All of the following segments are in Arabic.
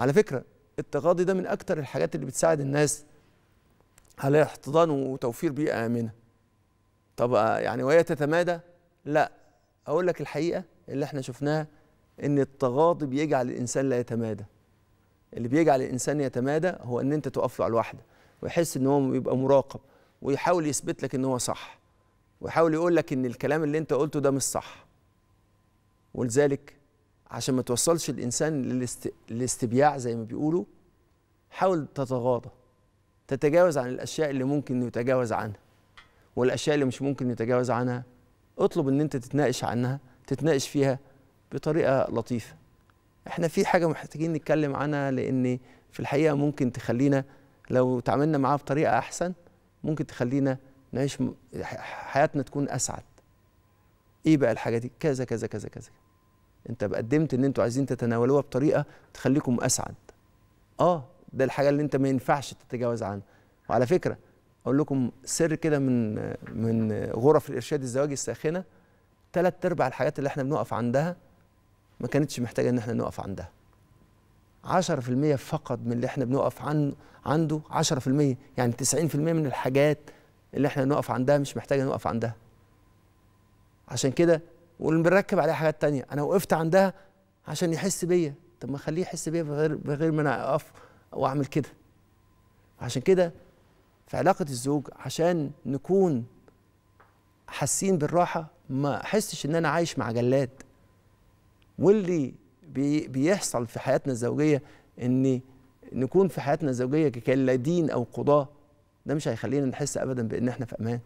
على فكره التغاضي ده من اكتر الحاجات اللي بتساعد الناس على احتضان وتوفير بيئه امنه طب آه، يعني وهي تتمادى لا اقول لك الحقيقه اللي احنا شفناها ان التغاضي بيجعل الانسان لا يتمادى اللي بيجعل الانسان يتمادى هو ان انت تقف له على الواحده ويحس ان هو بيبقى مراقب ويحاول يثبت لك ان هو صح ويحاول يقول لك ان الكلام اللي انت قلته ده مش صح ولذلك عشان ما توصلش الانسان للاستبياع زي ما بيقولوا حاول تتغاضى تتجاوز عن الاشياء اللي ممكن يتجاوز عنها والاشياء اللي مش ممكن يتجاوز عنها اطلب ان انت تتناقش عنها تتناقش فيها بطريقه لطيفه احنا في حاجه محتاجين نتكلم عنها لان في الحقيقه ممكن تخلينا لو تعاملنا معاها بطريقه احسن ممكن تخلينا نعيش حياتنا تكون اسعد ايه بقى الحاجه دي كذا كذا كذا كذا انت قدمت ان انتوا عايزين تتناولوها بطريقه تخليكم اسعد اه ده الحاجه اللي انت ما ينفعش تتجاوز عنها وعلى فكره اقول لكم سر كده من من غرف الارشاد الزواجي الساخنه ثلاث ارباع الحاجات اللي احنا بنقف عندها ما كانتش محتاجه ان احنا نقف عندها 10% فقط من اللي احنا بنقف عن عنده 10% يعني 90% من الحاجات اللي احنا نقف عندها مش محتاجه نقف عندها عشان كده وبنركب عليها حاجات تانية انا وقفت عندها عشان يحس بيا طب ما اخليه يحس بيا بغير بغير ما انا اقف واعمل كده عشان كده في علاقة الزوج عشان نكون حاسين بالراحة ما احسش ان انا عايش مع جلاد واللي بي بيحصل في حياتنا الزوجية ان نكون في حياتنا الزوجية كجلادين او قضاة ده مش هيخلينا نحس ابدا بان احنا في امان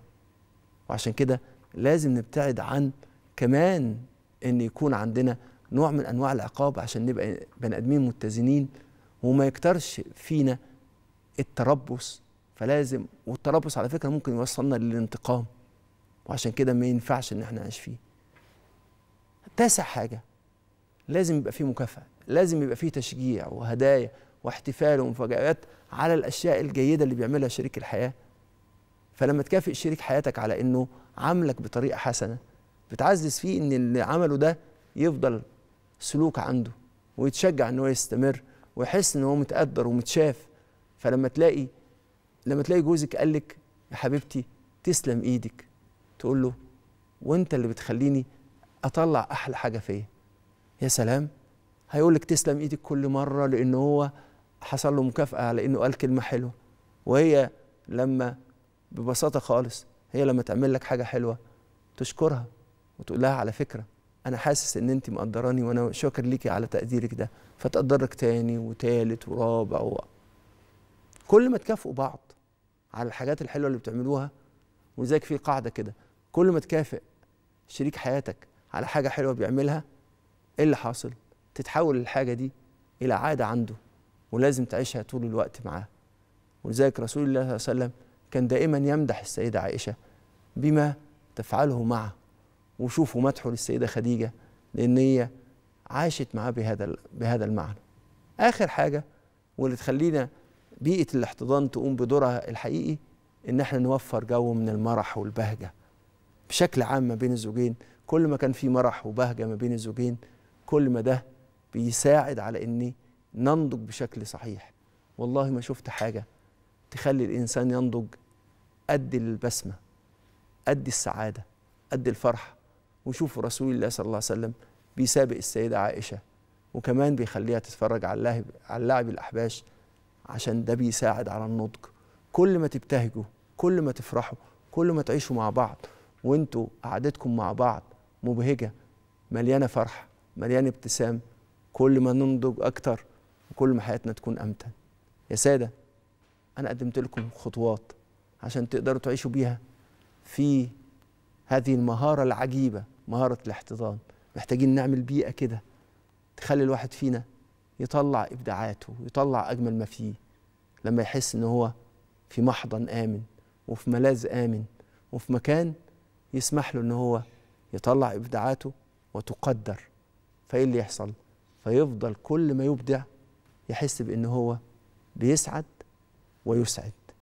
وعشان كده لازم نبتعد عن كمان ان يكون عندنا نوع من انواع العقاب عشان نبقى بني ادمين متزنين وما يكترش فينا التربص فلازم والتربص على فكره ممكن يوصلنا للانتقام وعشان كده ما ينفعش ان احنا نعيش فيه تاسع حاجه لازم يبقى فيه مكافاه لازم يبقى فيه تشجيع وهدايا واحتفال ومفاجآت على الاشياء الجيده اللي بيعملها شريك الحياه فلما تكافئ شريك حياتك على انه عاملك بطريقه حسنه بتعزز فيه ان اللي عمله ده يفضل سلوك عنده ويتشجع ان هو يستمر ويحس ان هو متقدر ومتشاف فلما تلاقي لما تلاقي جوزك قال لك يا حبيبتي تسلم ايدك تقول له وانت اللي بتخليني اطلع احلى حاجه فيا يا سلام هيقول لك تسلم ايدك كل مره لان هو حصل له مكافاه على انه قال كلمه حلوه وهي لما ببساطه خالص هي لما تعمل لك حاجه حلوه تشكرها وتقول لها على فكره انا حاسس ان انت مقدراني وانا شاكر ليكي على تقديرك ده فتقدرك تاني وتالت ورابع و... كل ما تكافئوا بعض على الحاجات الحلوه اللي بتعملوها ولذلك في قاعده كده كل ما تكافئ شريك حياتك على حاجه حلوه بيعملها ايه اللي حاصل تتحول الحاجه دي الى عاده عنده ولازم تعيشها طول الوقت معاه ولذلك رسول الله صلى الله عليه وسلم كان دائما يمدح السيده عائشه بما تفعله معه وشوفوا مدحه للسيدة خديجة لأن هي عاشت معاه بهذا بهذا المعنى. آخر حاجة واللي تخلينا بيئة الاحتضان تقوم بدورها الحقيقي إن احنا نوفر جو من المرح والبهجة بشكل عام ما بين الزوجين كل ما كان في مرح وبهجة ما بين الزوجين كل ما ده بيساعد على إني ننضج بشكل صحيح والله ما شفت حاجة تخلي الإنسان ينضج قد البسمة قد السعادة قد الفرحة وشوفوا رسول الله صلى الله عليه وسلم بيسابق السيدة عائشة وكمان بيخليها تتفرج على اللعب على لعب الأحباش عشان ده بيساعد على النضج كل ما تبتهجوا كل ما تفرحوا كل ما تعيشوا مع بعض وانتوا قعدتكم مع بعض مبهجة مليانة فرح مليانة ابتسام كل ما ننضج أكتر وكل ما حياتنا تكون أمتن يا سادة أنا قدمت لكم خطوات عشان تقدروا تعيشوا بيها في هذه المهارة العجيبة مهارة الاحتضان محتاجين نعمل بيئة كده تخلي الواحد فينا يطلع إبداعاته ويطلع أجمل ما فيه لما يحس إن هو في محضن آمن وفي ملاذ آمن وفي مكان يسمح له إن هو يطلع إبداعاته وتقدر فإيه اللي يحصل؟ فيفضل كل ما يبدع يحس بإن هو بيسعد ويسعد